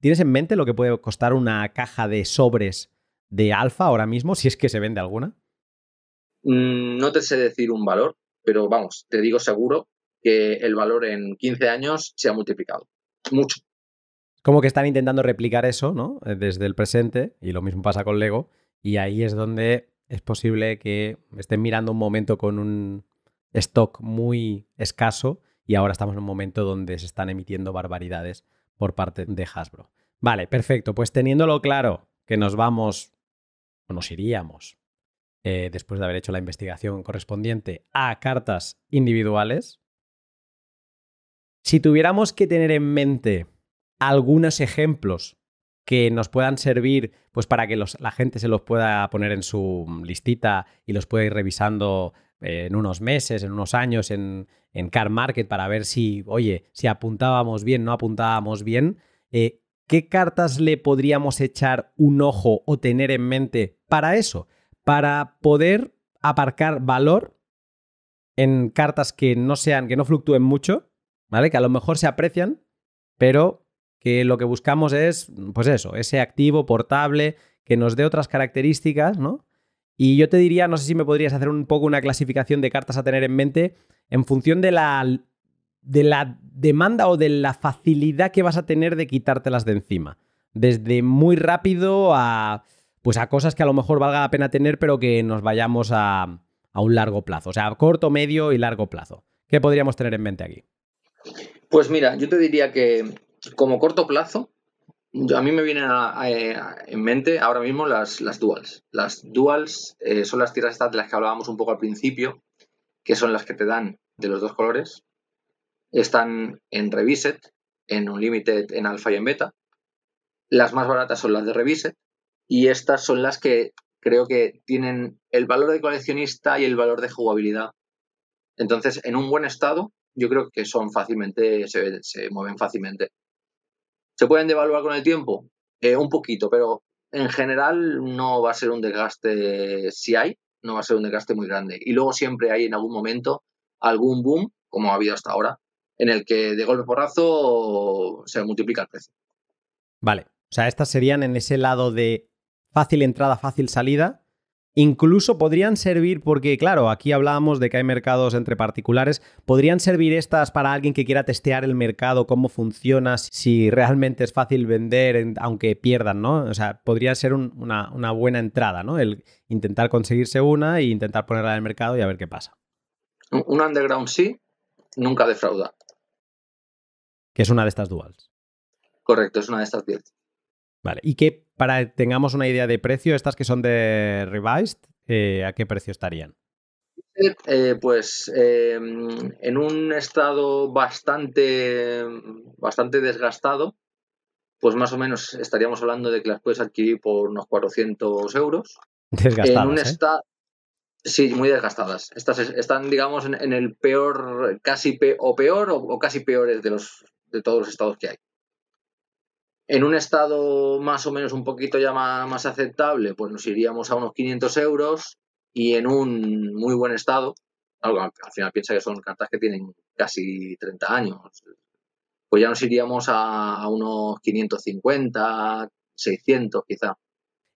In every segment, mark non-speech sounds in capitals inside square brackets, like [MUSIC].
¿Tienes en mente lo que puede costar una caja de sobres de alfa ahora mismo, si es que se vende alguna? Mm, no te sé decir un valor, pero vamos, te digo seguro que el valor en 15 años se ha multiplicado. Mucho. Como que están intentando replicar eso, ¿no? Eh, desde el presente, y lo mismo pasa con Lego, y ahí es donde es posible que estén mirando un momento con un stock muy escaso y ahora estamos en un momento donde se están emitiendo barbaridades por parte de Hasbro. Vale, perfecto. Pues teniéndolo claro que nos vamos o nos iríamos eh, después de haber hecho la investigación correspondiente a cartas individuales, si tuviéramos que tener en mente algunos ejemplos que nos puedan servir pues para que la gente se los pueda poner en su listita y los pueda ir revisando en unos meses, en unos años, en, en Car Market para ver si, oye, si apuntábamos bien, no apuntábamos bien, eh, ¿qué cartas le podríamos echar un ojo o tener en mente para eso? Para poder aparcar valor en cartas que no sean, que no fluctúen mucho, ¿vale? Que a lo mejor se aprecian, pero que lo que buscamos es, pues eso, ese activo portable que nos dé otras características, ¿no? Y yo te diría, no sé si me podrías hacer un poco una clasificación de cartas a tener en mente en función de la, de la demanda o de la facilidad que vas a tener de quitártelas de encima. Desde muy rápido a, pues a cosas que a lo mejor valga la pena tener, pero que nos vayamos a, a un largo plazo. O sea, corto, medio y largo plazo. ¿Qué podríamos tener en mente aquí? Pues mira, yo te diría que como corto plazo, a mí me vienen eh, en mente ahora mismo las, duals. Las duals eh, son las tiras estas de las que hablábamos un poco al principio, que son las que te dan de los dos colores. Están en Reviset, en Unlimited, en Alpha y en Beta. Las más baratas son las de Reviset y estas son las que creo que tienen el valor de coleccionista y el valor de jugabilidad. Entonces, en un buen estado, yo creo que son fácilmente, se mueven fácilmente. ¿Se pueden devaluar con el tiempo? Eh, un poquito, pero en general no va a ser un desgaste, si hay, no va a ser un desgaste muy grande. Y luego siempre hay en algún momento algún boom, como ha habido hasta ahora, en el que de golpe porrazo se multiplica el precio. Vale, o sea, estas serían en ese lado de fácil entrada, fácil salida, Incluso podrían servir, porque claro, aquí hablábamos de que hay mercados entre particulares, podrían servir estas para alguien que quiera testear el mercado, cómo funciona, si realmente es fácil vender, aunque pierdan, ¿no? O sea, podría ser una, buena entrada, ¿no? El intentar conseguirse una e intentar ponerla en el mercado y a ver qué pasa. Un underground sí, nunca defrauda. Que es una de estas duals. Correcto, es una de estas 10. Vale, ¿y qué para que tengamos una idea de precio, estas que son de Revised, eh, ¿a qué precio estarían? Eh, eh, pues em, en un estado bastante, bastante desgastado, pues más o menos estaríamos hablando de que las puedes adquirir por unos 400 euros. Desgastadas. En un estado. Sí, muy desgastadas. Estas están, digamos, en, el peor, casi o peor o, o casi peores de, los, de todos los estados que hay. En un estado más o menos un poquito ya más, aceptable, pues nos iríamos a unos 500 euros y en un muy buen estado, algo, al final piensa que son cartas que tienen casi 30 años, pues ya nos iríamos a, a unos 550, 600 quizá.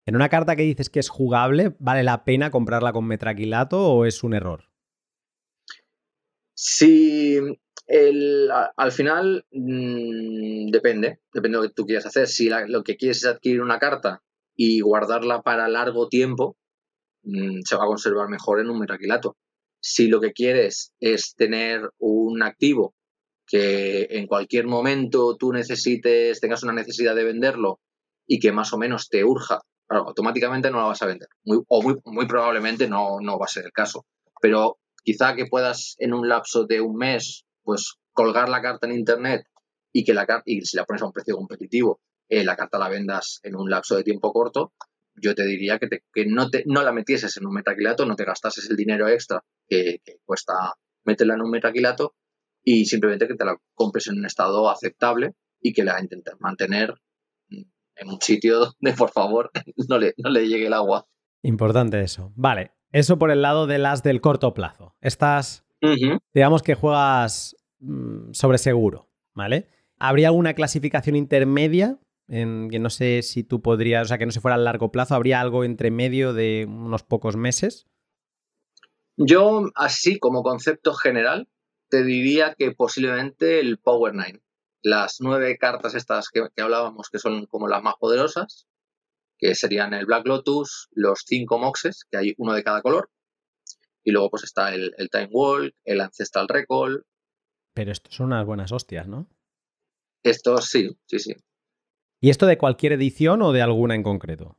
¿En una carta que dices que es jugable, vale la pena comprarla con metraquilato o es un error? Si el, al final mm, depende, depende de lo que tú quieras hacer. Si lo que quieres es adquirir una carta y guardarla para largo tiempo, mm, se va a conservar mejor en un miraquilato. Si lo que quieres es tener un activo que en cualquier momento tú necesites, tengas una necesidad de venderlo y que más o menos te urja, automáticamente no la vas a vender. Muy, o muy, muy probablemente no, no va a ser el caso. Pero quizá que puedas en un lapso de un mes pues colgar la carta en internet y que la y si la pones a un precio competitivo, eh, la carta la vendas en un lapso de tiempo corto, yo te diría que, que no, te, no la metieses en un metaquilato, no te gastases el dinero extra que, cuesta meterla en un metaquilato y simplemente que te la compres en un estado aceptable y que la intentes mantener en un sitio donde, por favor, [LAUGHS] no le, no le llegue el agua. Importante eso. Vale, eso por el lado de las del corto plazo. Estás digamos que juegas mm, sobre seguro, ¿vale? ¿Habría alguna clasificación intermedia? En que no sé si tú podrías, o sea, que no se fuera a largo plazo, ¿habría algo entre medio de unos pocos meses? Yo, así como concepto general, te diría que posiblemente el Power Nine, Las nueve cartas estas que, que, hablábamos, que son como las más poderosas, que serían el Black Lotus, los cinco Moxes, que hay uno de cada color, y luego pues está el, Time Walk, el Ancestral Recall. Pero estos son unas buenas hostias, ¿no? Estos sí, sí, sí. ¿Y esto de cualquier edición o de alguna en concreto?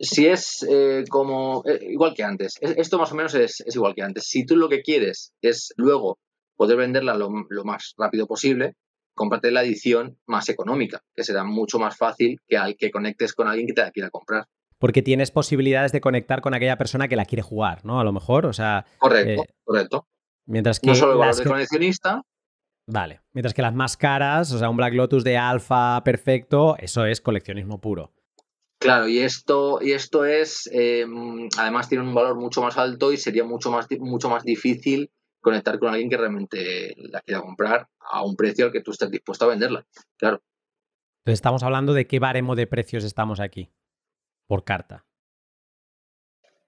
Si es eh, como, eh, igual que antes, esto más o menos es, es, igual que antes. Si tú lo que quieres es luego poder venderla lo, más rápido posible, cómprate la edición más económica, que será mucho más fácil que al que conectes con alguien que te la quiera comprar porque tienes posibilidades de conectar con aquella persona que la quiere jugar, ¿no? A lo mejor, o sea... Correcto, eh, correcto. Mientras que... No solo el valor de coleccionista. Vale, mientras que las más caras, o sea, un Black Lotus de alfa perfecto, eso es coleccionismo puro. Claro, y esto, y esto es, em, además tiene un valor mucho más alto y sería mucho más, mucho más difícil conectar con alguien que realmente la quiera comprar a un precio al que tú estés dispuesto a venderla, claro. Entonces estamos hablando de qué baremo de precios estamos aquí por carta?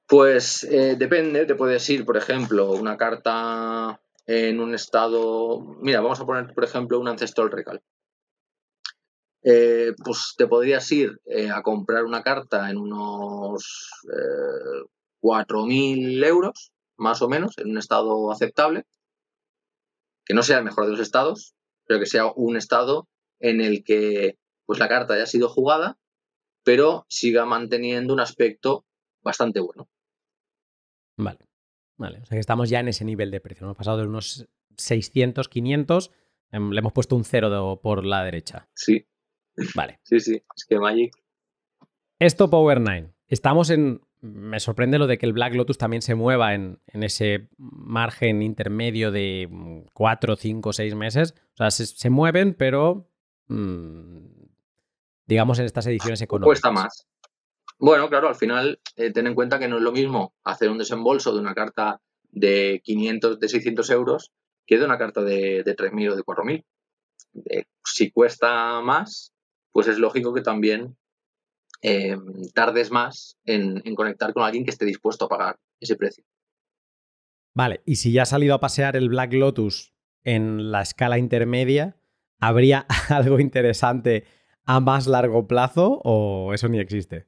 Pues eh, depende, te puedes ir, por ejemplo, una carta en un estado. Mira, vamos a poner, por ejemplo, un Ancestral Recal. Eh, pues te podrías ir eh, a comprar una carta en unos 4.000 euros, más o menos, en un estado aceptable. Que no sea el mejor de los estados, pero que sea un estado en el que pues la carta haya sido jugada pero siga manteniendo un aspecto bastante bueno. Vale, vale. O sea que estamos ya en ese nivel de precio. Hemos pasado de unos 600, 500, em, le hemos puesto un cero por la derecha. Sí. Vale. [LAUGHS] Sí, sí, es que Magic. Esto Power 9. Estamos en... Me sorprende lo de que el Black Lotus también se mueva en, ese margen intermedio de 4, 5, 6 meses. O sea, se, mueven, pero mm, digamos, en estas ediciones económicas? Cuesta más. Bueno, claro, al final, eh, ten en cuenta que no es lo mismo hacer un desembolso de una carta de 500, de 600 euros que de una carta de, de 3.000 o de 4.000. Eh, si cuesta más, pues es lógico que también eh, tardes más en, en conectar con alguien que esté dispuesto a pagar ese precio. Vale, y si ya ha salido a pasear el Black Lotus en la escala intermedia, ¿habría [LAUGHS] algo interesante a más largo plazo o eso ni existe?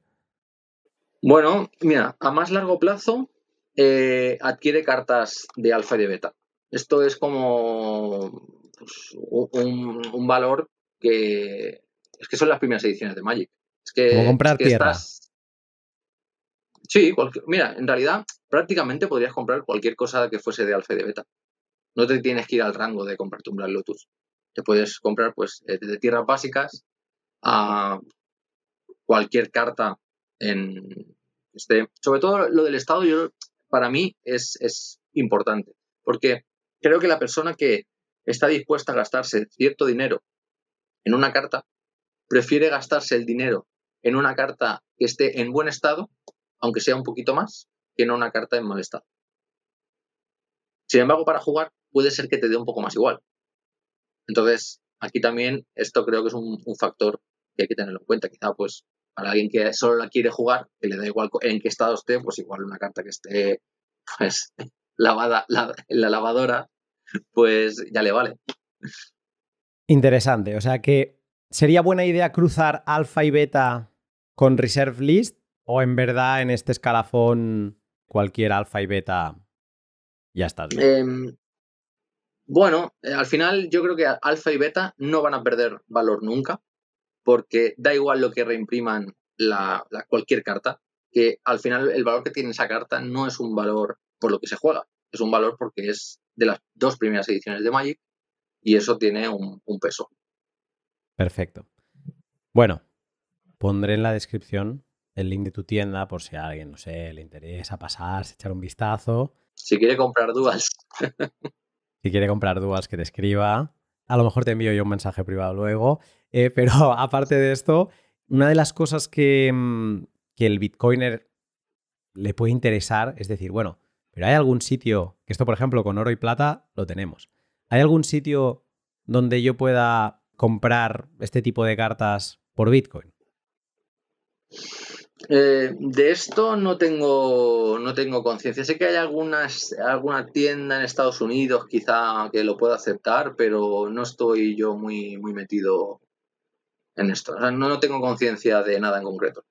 Bueno, mira, a más largo plazo eh, adquiere cartas de alfa y de beta. Esto es como pues, un, valor que es que son las primeras ediciones de Magic. Es que, comprar es Sí, mira, en realidad prácticamente podrías comprar cualquier cosa que fuese de alfa y de beta. No te tienes que ir al rango de comprar un Lotus. Te puedes comprar pues eh, de tierras básicas a cualquier carta en este. Sobre todo lo del Estado, yo, para mí es, importante, porque creo que la persona que está dispuesta a gastarse cierto dinero en una carta, prefiere gastarse el dinero en una carta que esté en buen estado, aunque sea un poquito más, que en una carta en mal estado. Sin embargo, para jugar puede ser que te dé un poco más igual. Entonces, aquí también esto creo que es un, un factor que hay que tenerlo en cuenta. Quizá, pues, para alguien que solo la quiere jugar, que le da igual en qué estado esté, pues igual una carta que esté, pues, [LAUGHS] lavada en la lavadora, pues ya le vale. Interesante. O sea que sería buena idea cruzar alfa y beta con reserve list o en verdad en este escalafón cualquier alfa y beta ya está bien. Em, bueno, eh, al final yo creo que alfa y beta no van a perder valor nunca porque da igual lo que reimpriman la, cualquier carta, que al final el valor que tiene esa carta no es un valor por lo que se juega, es un valor porque es de las dos primeras ediciones de Magic y eso tiene un, peso. Perfecto. Bueno, pondré en la descripción el link de tu tienda por si a alguien, no sé, le interesa pasarse, echar un vistazo. Si quiere comprar dudas. [LAUGHS] si quiere comprar dudas, que te escriba a lo mejor te envío yo un mensaje privado luego. Eh, [LAUGHS] pero aparte de esto, una de las cosas que, mm, que el Bitcoiner le puede interesar es decir, bueno, pero hay algún sitio, que esto por ejemplo con oro y plata lo tenemos, ¿hay algún sitio donde yo pueda comprar este tipo de cartas por Bitcoin? Eh, de esto no tengo, no tengo conciencia. Sé que hay algunas, alguna tienda en Estados Unidos quizá que lo pueda aceptar, pero no estoy yo muy, muy metido en esto. no, tengo conciencia de nada en concreto.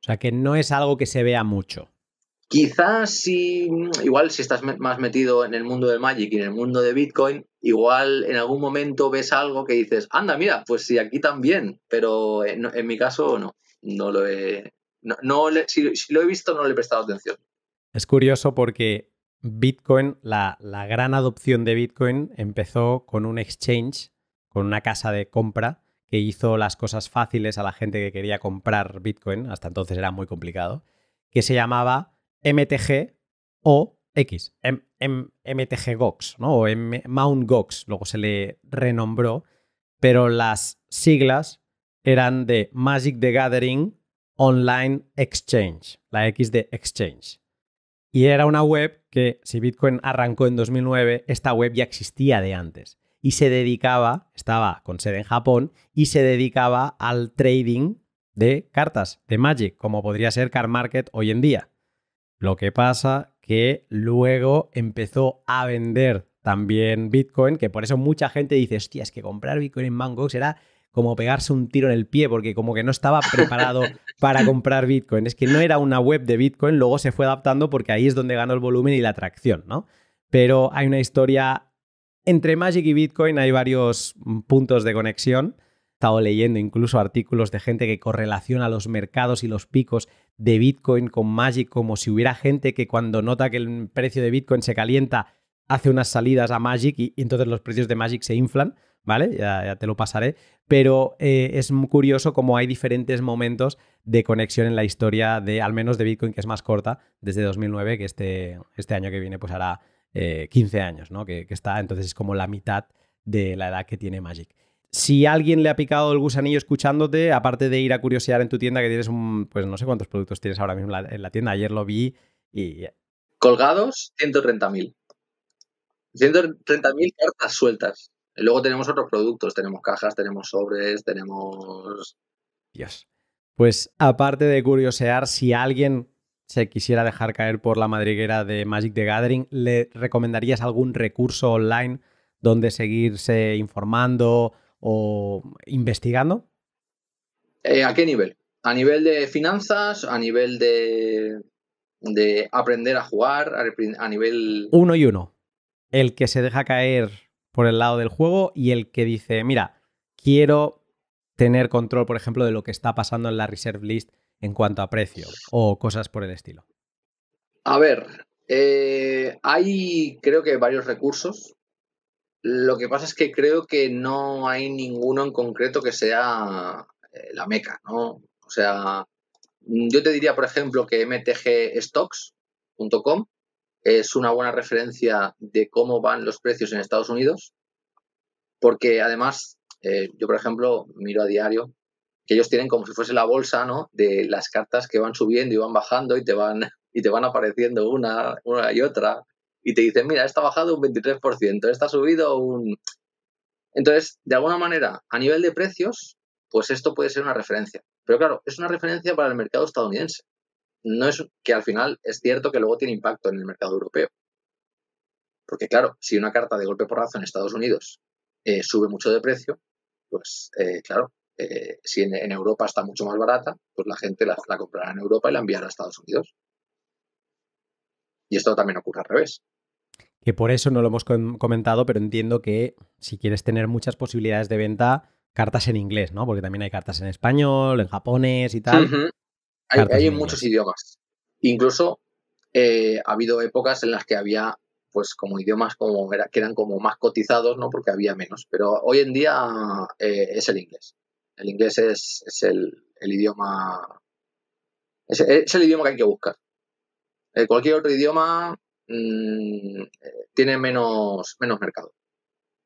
O sea, que no es algo que se vea mucho. Quizás si, igual si estás más metido en el mundo del Magic y en el mundo de Bitcoin, igual en algún momento ves algo que dices, anda, mira, pues si sí, aquí también, pero en mi caso no no lo he. si, lo he visto, no le he prestado atención. Es curioso porque Bitcoin, la, gran adopción de Bitcoin empezó con un exchange, con una casa de compra que hizo las cosas fáciles a la gente que quería comprar Bitcoin, hasta entonces era muy complicado, que se llamaba MTG o X, MTG Gox, ¿no? o Mount Gox, luego se le renombró, pero las siglas eran de Magic the Gathering Online Exchange, la X de Exchange. Y era una web que, si Bitcoin arrancó en 2009, esta web ya existía de antes. Y se dedicaba, estaba con sede en Japón, y se dedicaba al trading de cartas de Magic, como podría ser Car Market hoy en día. Lo que pasa que luego empezó a vender también Bitcoin, que por eso mucha gente dice, hostia, es que comprar Bitcoin en Mangox era como pegarse un tiro en el pie porque como que no estaba preparado [LAUGHS] para comprar Bitcoin. Es que no era una web de Bitcoin, luego se fue adaptando porque ahí es donde ganó el volumen y la atracción, ¿no? Pero hay una historia entre Magic y Bitcoin hay varios mm, puntos de conexión. He estado leyendo incluso artículos de gente que correlaciona los mercados y los picos de Bitcoin con Magic como si hubiera gente que cuando nota que el precio de Bitcoin se calienta hace unas salidas a Magic y, y entonces los precios de Magic se inflan. ¿vale? Ya, te lo pasaré. Pero eh, es curioso cómo hay diferentes momentos de conexión en la historia de, al menos de Bitcoin, que es más corta, desde 2009, que este, este año que viene pues hará 15 eh, años, ¿no? Que, está, entonces es como la mitad de la edad que tiene Magic. Si alguien le ha picado el gusanillo escuchándote, aparte de ir a curiosear en tu tienda, que tienes un, pues no sé cuántos productos tienes ahora mismo en la tienda, ayer lo vi y... Eh. Colgados, 130.000. 130.000 cartas sueltas. Luego tenemos otros productos, tenemos cajas, tenemos sobres, tenemos... Dios. Pues aparte de curiosear, si alguien se quisiera dejar caer por la madriguera de Magic the Gathering, ¿le recomendarías algún recurso online donde seguirse informando o investigando? Eh, ¿A qué nivel? A nivel de finanzas, a nivel de, de aprender a jugar, a nivel... Uno y uno. El que se deja caer por el lado del juego y el que dice, mira, quiero tener control, por ejemplo, de lo que está pasando en la reserve list en cuanto a precio o cosas por el estilo? A ver, eh, hay creo que varios recursos. Lo que pasa es que creo que no hay ninguno en concreto que sea eh, la meca, ¿no? O sea, yo te diría, por ejemplo, que mtgstocks.com es una buena referencia de cómo van los precios en Estados Unidos, porque además, eh, yo por ejemplo miro a diario que ellos tienen como si fuese la bolsa, ¿no? De las cartas que van subiendo y van bajando y te van, [LAUGHS] y te van apareciendo una, una y otra y te dicen, mira, esta ha bajado un 23%, esta ha subido un... Entonces, de alguna manera, a nivel de precios, pues esto puede ser una referencia. Pero claro, es una referencia para el mercado estadounidense no es que al final es cierto que luego tiene impacto en el mercado europeo. Porque claro, si una carta de golpe porrazo en Estados Unidos eh, sube mucho de precio, pues eh, claro, eh, si en, Europa está mucho más barata, pues la gente la, comprará en Europa y la enviará a Estados Unidos. Y esto también ocurre al revés. Que por eso no lo hemos comentado, pero entiendo que si quieres tener muchas posibilidades de venta, cartas en inglés, ¿no? Porque también hay cartas en español, en japonés y tal. Hay, muchos idiomas. Incluso eh, ha habido épocas en las que había pues como idiomas como que eran como más cotizados, ¿no? Porque había menos. Pero hoy en día eh, es el inglés. El inglés es, el, idioma. Es, el idioma que hay que buscar. Eh, cualquier otro idioma mm, tiene menos, menos mercado.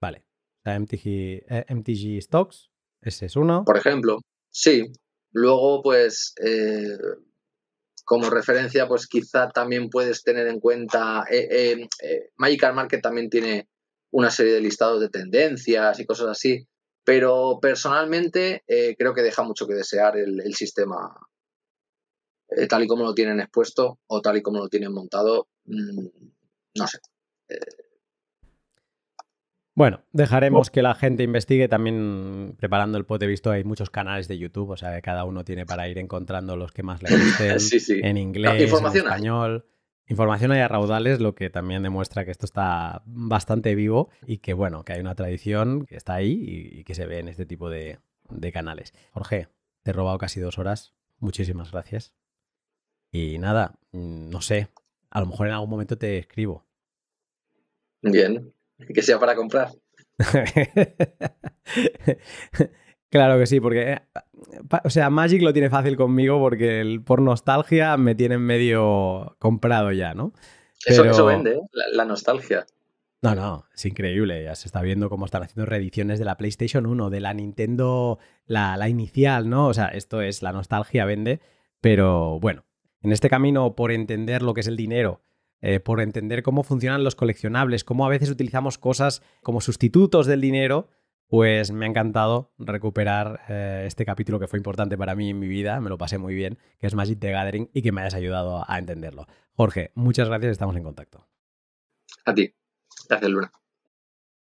Vale. MTG, MTG Stocks, ese es uno. Por ejemplo, sí. Luego, pues, eh, como referencia, pues quizá también puedes tener en cuenta, eh, eh, Magical Market también tiene una serie de listados de tendencias y cosas así, pero personalmente creo que deja mucho que desear el, sistema tal y como lo tienen expuesto o tal y como lo tienen montado, mm, no sé. Bueno, dejaremos oh. que la gente investigue. También preparando el pote he visto hay muchos canales de YouTube, o sea que cada uno tiene para ir encontrando los que más le gusten [LAUGHS] en inglés, en español. Información hay a raudales, lo que también demuestra que esto está bastante vivo y que bueno, que hay una tradición que está ahí y, que se ve en este tipo de, de canales. Jorge, te he robado casi dos horas. Muchísimas gracias. Y nada, mm, no sé, a lo mejor en algún momento te escribo. Bien, que sea para comprar. [LAUGHS] claro que sí, porque. Eh, o sea, Magic lo tiene fácil conmigo porque por nostalgia me tienen medio comprado ya, ¿no? Eso, vende, ¿eh? la, nostalgia. No, no, es increíble. Ya se está viendo cómo están haciendo reediciones de la PlayStation 1, de la Nintendo, la, la, inicial, ¿no? O sea, esto es la nostalgia, vende. Pero bueno, en este camino por entender lo que es el dinero eh, por entender cómo funcionan los coleccionables, cómo a veces utilizamos cosas como sustitutos del dinero, pues me ha encantado recuperar eh, este capítulo que fue importante para mí en mi vida, me lo pasé muy bien, que es Magic the Gathering y que me hayas ayudado a entenderlo. Jorge, muchas gracias, estamos en contacto. A ti. Gracias, Luna.